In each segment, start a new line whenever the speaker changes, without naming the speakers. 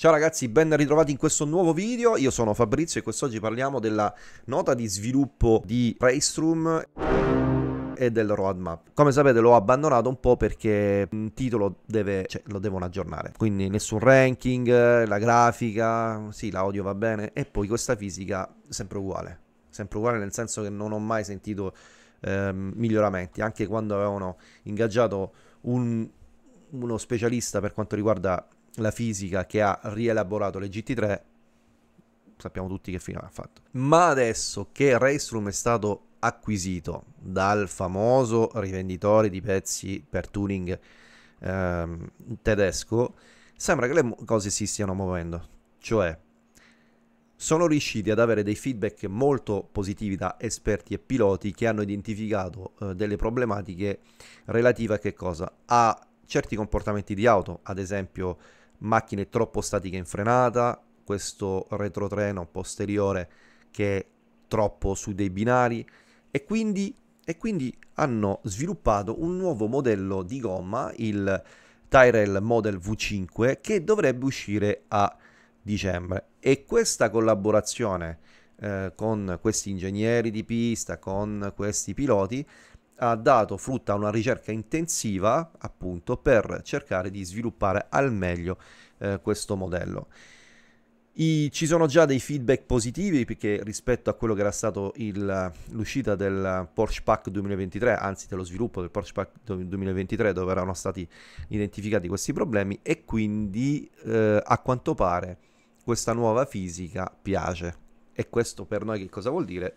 Ciao ragazzi, ben ritrovati in questo nuovo video, io sono Fabrizio e quest'oggi parliamo della nota di sviluppo di Raceroom e del roadmap. Come sapete l'ho abbandonato un po' perché il titolo deve, cioè, lo devono aggiornare, quindi nessun ranking, la grafica, sì l'audio va bene e poi questa fisica sempre uguale, sempre uguale nel senso che non ho mai sentito eh, miglioramenti, anche quando avevano ingaggiato un, uno specialista per quanto riguarda la fisica che ha rielaborato le GT3, sappiamo tutti che fine ha fatto. Ma adesso che Raceroom è stato acquisito dal famoso rivenditore di pezzi per tuning ehm, tedesco, sembra che le cose si stiano muovendo. Cioè, sono riusciti ad avere dei feedback molto positivi da esperti e piloti che hanno identificato eh, delle problematiche relative a, a certi comportamenti di auto, ad esempio macchine troppo statiche in frenata, questo retrotreno posteriore che è troppo su dei binari e quindi, e quindi hanno sviluppato un nuovo modello di gomma, il Tyrell Model V5, che dovrebbe uscire a dicembre. E questa collaborazione eh, con questi ingegneri di pista, con questi piloti, ha dato frutta a una ricerca intensiva appunto per cercare di sviluppare al meglio eh, questo modello. I, ci sono già dei feedback positivi perché rispetto a quello che era stato il, l'uscita del Porsche Pack 2023, anzi dello sviluppo del Porsche Pack 2023 dove erano stati identificati questi problemi e quindi eh, a quanto pare questa nuova fisica piace. E questo per noi che cosa vuol dire?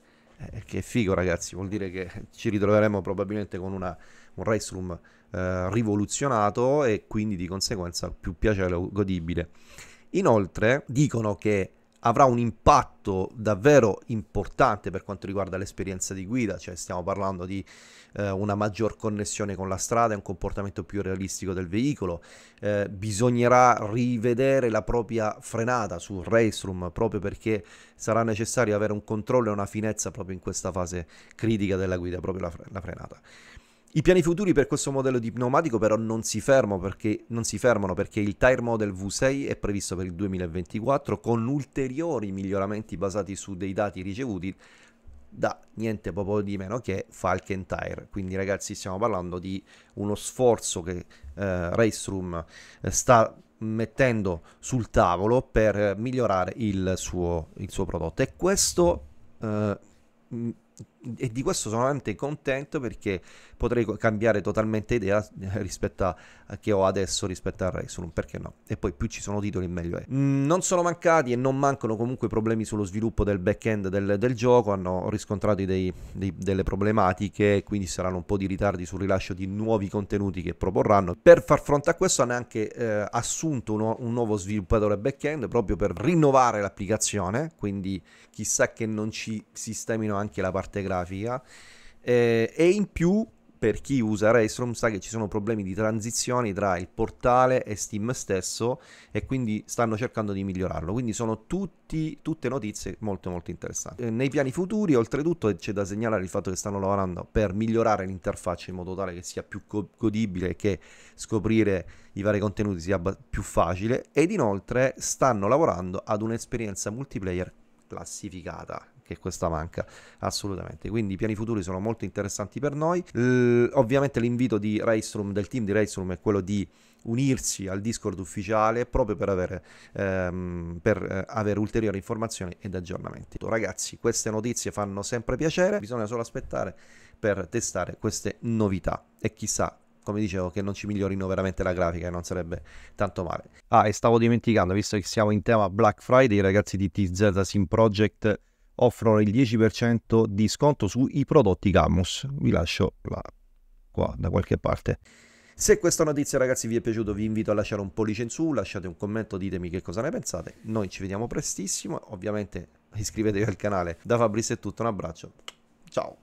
Eh, che figo ragazzi, vuol dire che ci ritroveremo probabilmente con una, un race room eh, rivoluzionato e quindi di conseguenza più piacevole e godibile. Inoltre dicono che avrà un impatto davvero importante per quanto riguarda l'esperienza di guida, cioè stiamo parlando di eh, una maggior connessione con la strada e un comportamento più realistico del veicolo. Eh, bisognerà rivedere la propria frenata sul race room proprio perché sarà necessario avere un controllo e una finezza proprio in questa fase critica della guida, proprio la, fre- la frenata. I piani futuri per questo modello di pneumatico però non si, perché, non si, fermano perché il Tire Model V6 è previsto per il 2024 con ulteriori miglioramenti basati su dei dati ricevuti da niente proprio di meno che Falcon Tire. Quindi ragazzi stiamo parlando di uno sforzo che eh, Raceroom eh, sta mettendo sul tavolo per migliorare il suo, il suo prodotto e questo... Eh, e di questo sono veramente contento perché potrei cambiare totalmente idea eh, rispetto a, che ho adesso rispetto al Rexulum, perché no? E poi più ci sono titoli meglio è. Mm, non sono mancati e non mancano comunque problemi sullo sviluppo del back-end del, del gioco, hanno riscontrato dei, dei, delle problematiche, quindi saranno un po' di ritardi sul rilascio di nuovi contenuti che proporranno. Per far fronte a questo hanno anche eh, assunto uno, un nuovo sviluppatore back-end proprio per rinnovare l'applicazione, quindi chissà che non ci sistemino anche la parte grafica grafica eh, e in più per chi usa Raystrom sa che ci sono problemi di transizioni tra il portale e Steam stesso e quindi stanno cercando di migliorarlo. Quindi sono tutti, tutte notizie molto molto interessanti. Eh, nei piani futuri oltretutto c'è da segnalare il fatto che stanno lavorando per migliorare l'interfaccia in modo tale che sia più co- godibile e che scoprire i vari contenuti sia ba- più facile ed inoltre stanno lavorando ad un'esperienza multiplayer classificata che questa manca assolutamente. Quindi i piani futuri sono molto interessanti per noi. Eh, ovviamente l'invito di Raceroom, del team di Raceroom è quello di unirsi al Discord ufficiale proprio per avere, ehm, per eh, avere ulteriori informazioni ed aggiornamenti. Ragazzi, queste notizie fanno sempre piacere, bisogna solo aspettare per testare queste novità e chissà come dicevo, che non ci migliorino veramente la grafica e non sarebbe tanto male. Ah, e stavo dimenticando, visto che siamo in tema Black Friday, i ragazzi di TZ Sim Project offrono il 10% di sconto sui prodotti Camus. Vi lascio là, qua da qualche parte. Se questa notizia ragazzi vi è piaciuta vi invito a lasciare un pollice in su, lasciate un commento, ditemi che cosa ne pensate. Noi ci vediamo prestissimo, ovviamente iscrivetevi al canale. Da Fabrizio è tutto, un abbraccio, ciao!